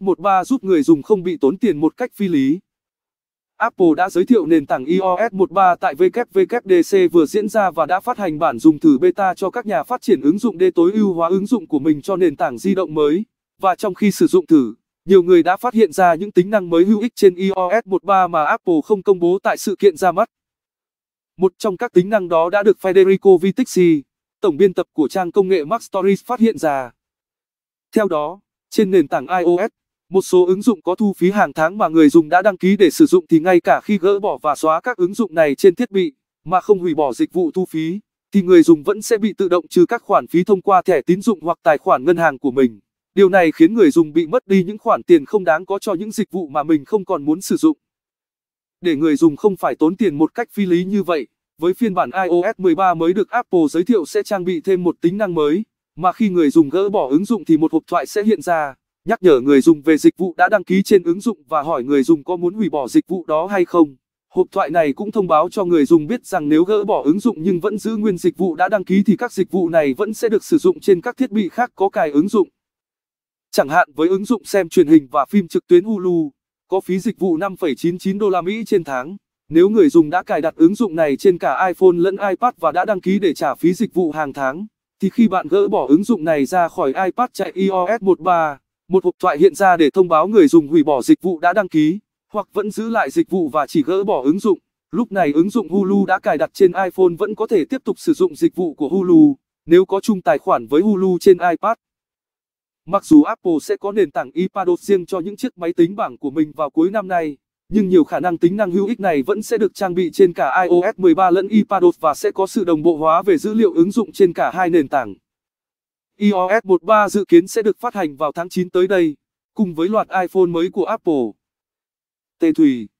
13 giúp người dùng không bị tốn tiền một cách phi lý. Apple đã giới thiệu nền tảng iOS 13 tại WWDC vừa diễn ra và đã phát hành bản dùng thử beta cho các nhà phát triển ứng dụng để tối ưu hóa ứng dụng của mình cho nền tảng di động mới. Và trong khi sử dụng thử, nhiều người đã phát hiện ra những tính năng mới hữu ích trên iOS 13 mà Apple không công bố tại sự kiện ra mắt. Một trong các tính năng đó đã được Federico Vitixi, tổng biên tập của trang công nghệ Mac Stories phát hiện ra. Theo đó, trên nền tảng iOS một số ứng dụng có thu phí hàng tháng mà người dùng đã đăng ký để sử dụng thì ngay cả khi gỡ bỏ và xóa các ứng dụng này trên thiết bị mà không hủy bỏ dịch vụ thu phí, thì người dùng vẫn sẽ bị tự động trừ các khoản phí thông qua thẻ tín dụng hoặc tài khoản ngân hàng của mình. Điều này khiến người dùng bị mất đi những khoản tiền không đáng có cho những dịch vụ mà mình không còn muốn sử dụng. Để người dùng không phải tốn tiền một cách phi lý như vậy, với phiên bản iOS 13 mới được Apple giới thiệu sẽ trang bị thêm một tính năng mới, mà khi người dùng gỡ bỏ ứng dụng thì một hộp thoại sẽ hiện ra nhắc nhở người dùng về dịch vụ đã đăng ký trên ứng dụng và hỏi người dùng có muốn hủy bỏ dịch vụ đó hay không. Hộp thoại này cũng thông báo cho người dùng biết rằng nếu gỡ bỏ ứng dụng nhưng vẫn giữ nguyên dịch vụ đã đăng ký thì các dịch vụ này vẫn sẽ được sử dụng trên các thiết bị khác có cài ứng dụng. Chẳng hạn với ứng dụng xem truyền hình và phim trực tuyến Hulu, có phí dịch vụ 5,99 đô la Mỹ trên tháng. Nếu người dùng đã cài đặt ứng dụng này trên cả iPhone lẫn iPad và đã đăng ký để trả phí dịch vụ hàng tháng, thì khi bạn gỡ bỏ ứng dụng này ra khỏi iPad chạy iOS 13 một hộp thoại hiện ra để thông báo người dùng hủy bỏ dịch vụ đã đăng ký, hoặc vẫn giữ lại dịch vụ và chỉ gỡ bỏ ứng dụng. Lúc này ứng dụng Hulu đã cài đặt trên iPhone vẫn có thể tiếp tục sử dụng dịch vụ của Hulu nếu có chung tài khoản với Hulu trên iPad. Mặc dù Apple sẽ có nền tảng iPad riêng cho những chiếc máy tính bảng của mình vào cuối năm nay, nhưng nhiều khả năng tính năng hữu ích này vẫn sẽ được trang bị trên cả iOS 13 lẫn iPadOS và sẽ có sự đồng bộ hóa về dữ liệu ứng dụng trên cả hai nền tảng iOS 13 dự kiến sẽ được phát hành vào tháng 9 tới đây, cùng với loạt iPhone mới của Apple. Tê Thủy